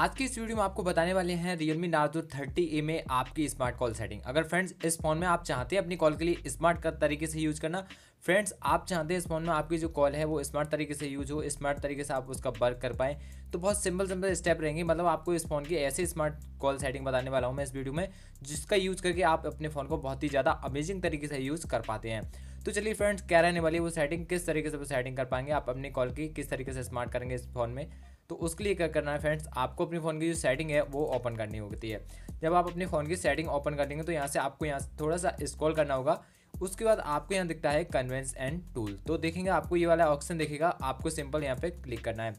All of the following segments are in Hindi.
आज की इस वीडियो में आपको बताने वाले हैं Realme Narzo 30A में आपकी स्मार्ट कॉल सेटिंग अगर फ्रेंड्स इस फोन में आप चाहते हैं अपनी कॉल के लिए स्मार्ट तरीके से यूज करना फ्रेंड्स आप चाहते हैं इस फोन में आपकी जो कॉल है वो स्मार्ट तरीके से यूज हो स्मार्ट तरीके से आप उसका वर्क कर पाएँ तो बहुत सिंपल सिंपल स्टेप रहेंगे मतलब आपको इस फोन की ऐसी स्मार्ट कॉल सेटिंग बताने वाला हूँ मैं इस वीडियो में जिसका यूज़ करके आप अपने फ़ोन को बहुत ही ज़्यादा अमेजिंग तरीके से यूज़ कर पाते हैं तो चलिए फ्रेंड्स क्या रहने वाली है वो सेटिंग किस तरीके से वो सेटिंग कर पाएंगे आप अपनी कॉल की किस तरीके से स्मार्ट करेंगे इस फोन में तो उसके लिए क्या करना है फ्रेंड्स आपको अपने फ़ोन की जो सेटिंग है वो ओपन करनी होती है जब आप अपने फ़ोन की सेटिंग ओपन कर देंगे तो यहाँ से आपको यहाँ से थोड़ा सा स्क्रॉल करना होगा उसके बाद आपको यहाँ दिखता है कन्वेंस एंड टूल तो देखेंगे आपको ये वाला ऑप्शन देखेगा आपको सिंपल यहाँ पे क्लिक करना है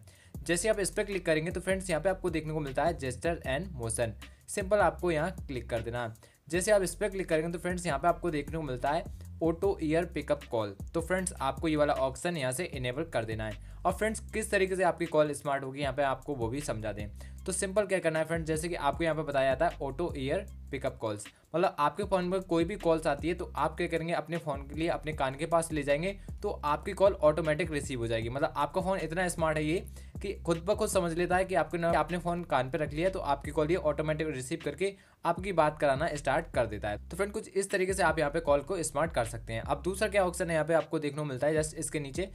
जैसे आप इस पर क्लिक करेंगे तो फ्रेंड्स यहाँ पे आपको देखने को मिलता है जेस्टर एंड मोशन सिंपल आपको यहाँ क्लिक कर देना है जैसे आप इस पर क्लिक करेंगे तो फ्रेंड्स यहाँ पे आपको देखने को मिलता है ऑटो ईयर पिकअप कॉल तो फ्रेंड्स आपको ये वाला ऑप्शन यहाँ से इनेबल कर देना है और फ्रेंड्स किस तरीके से आपकी कॉल स्मार्ट होगी यहाँ पे आपको वो भी समझा दें तो सिंपल क्या करना है फ्रेंड्स जैसे कि आपको यहाँ पे बताया जाता है ऑटो ईयर पिकअप कॉल्स मतलब आपके फ़ोन पर कोई भी कॉल्स आती है तो आप क्या करेंगे अपने फ़ोन के लिए अपने कान के पास ले जाएंगे तो आपकी कॉल ऑटोमेटिक रिसीव हो जाएगी मतलब आपका फ़ोन इतना स्मार्ट है ये कि खुद ब खुद समझ लेता है कि आपके ना आपने फ़ोन कान पर रख लिया तो आपकी कॉल ये ऑटोमेटिक रिसीव करके आपकी बात कराना स्टार्ट कर देता है तो फ्रेंड कुछ इस तरीके से आप यहाँ पे कॉल को स्मार्ट कर सकते हैं अब दूसरा क्या ऑप्शन है यहाँ पे आपको देखने को मिलता है जस्ट इसके नीचे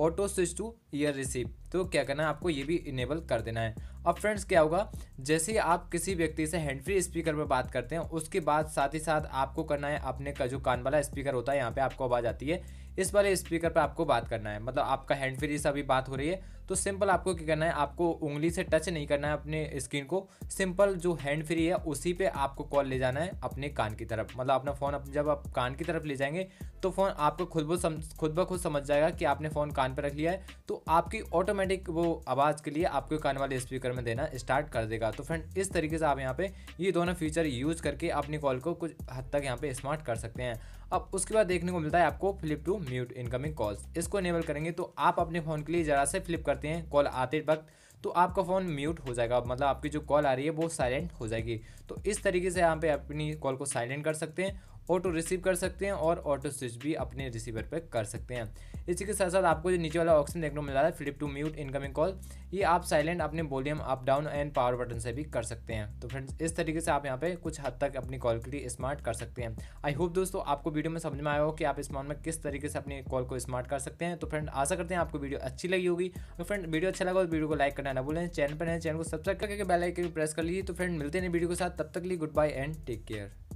auto switch to ear receive तो क्या करना है आपको ये भी इनेबल कर देना है अब फ्रेंड्स क्या होगा जैसे ही आप किसी व्यक्ति से हैंड फ्री स्पीकर में बात करते हैं उसके बाद साथ ही साथ आपको करना है अपने का जो कान वाला स्पीकर होता है यहाँ पे आपको आवाज़ आती है इस वाले स्पीकर पर आपको बात करना है मतलब आपका हैंड फ्री से अभी बात हो रही है तो सिंपल आपको क्या करना है आपको उंगली से टच नहीं करना है अपने स्क्रीन को सिंपल जो हैंड फ्री है उसी पे आपको कॉल ले जाना है अपने कान की तरफ मतलब अपना फ़ोन जब आप कान की तरफ ले जाएंगे तो फ़ोन आपको खुद ब खुद ब खुद समझ जाएगा कि आपने फ़ोन कान पर रख लिया है तो आपकी ऑटोमेटिक ऑटोमेटिक वो आवाज़ के लिए आपके कान वाले स्पीकर में देना स्टार्ट कर देगा तो फ्रेंड इस तरीके से आप यहाँ पे ये दोनों फीचर यूज़ करके अपनी कॉल को कुछ हद तक यहाँ पे स्मार्ट कर सकते हैं अब उसके बाद देखने को मिलता है आपको flip to mute incoming calls इसको इनेबल करेंगे तो आप अपने फ़ोन के लिए ज़रा से फ्लिप करते हैं कॉल आते वक्त तो आपका फ़ोन म्यूट हो जाएगा मतलब आपकी जो कॉल आ रही है वो साइलेंट हो जाएगी तो इस तरीके से यहाँ पे अपनी कॉल को साइलेंट कर सकते हैं ऑटो रिसीव कर सकते हैं और ऑटो स्विच भी अपने रिसीवर पर कर सकते हैं इसी के साथ साथ आपको जो नीचे वाला ऑप्शन देखने को मिला है flip to mute incoming call ये आप साइलेंट अपने volume up down and power button से भी कर सकते हैं तो फ्रेंड्स इस तरीके से आप यहाँ पे कुछ हद तक अपनी कॉल के लिए स्मार्ट कर सकते हैं आई होप दोस्तों आपको वीडियो में समझ में आया हो कि आप स्मार्ट में किस तरीके से अपनी कॉल को स्मार्ट कर सकते हैं तो फ्रेंड आशा करते हैं आपको वीडियो अच्छी लगी होगी तो फ्रेंड वीडियो अच्छा लगा तो वीडियो को लाइक करना ना भूलें चैनल पर है चैनल को सब्सक्राइब करके बेल आइकन प्रेस कर लीजिए तो फ्रेंड मिलते हैं वीडियो के साथ तब तक लिए good bye and take care